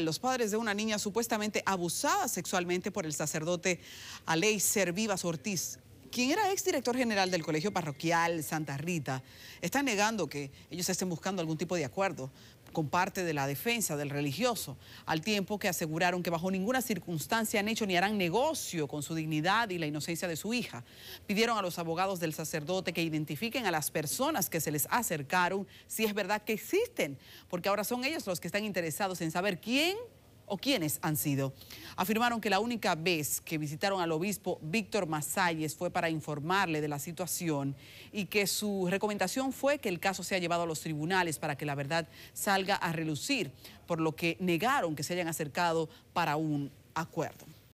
Los padres de una niña supuestamente abusada sexualmente por el sacerdote Aleiser Vivas Ortiz quien era ex director general del Colegio Parroquial Santa Rita, está negando que ellos estén buscando algún tipo de acuerdo con parte de la defensa del religioso, al tiempo que aseguraron que bajo ninguna circunstancia han hecho ni harán negocio con su dignidad y la inocencia de su hija. Pidieron a los abogados del sacerdote que identifiquen a las personas que se les acercaron, si es verdad que existen, porque ahora son ellos los que están interesados en saber quién o quiénes han sido. Afirmaron que la única vez que visitaron al obispo Víctor Masalles fue para informarle de la situación y que su recomendación fue que el caso sea llevado a los tribunales para que la verdad salga a relucir, por lo que negaron que se hayan acercado para un acuerdo.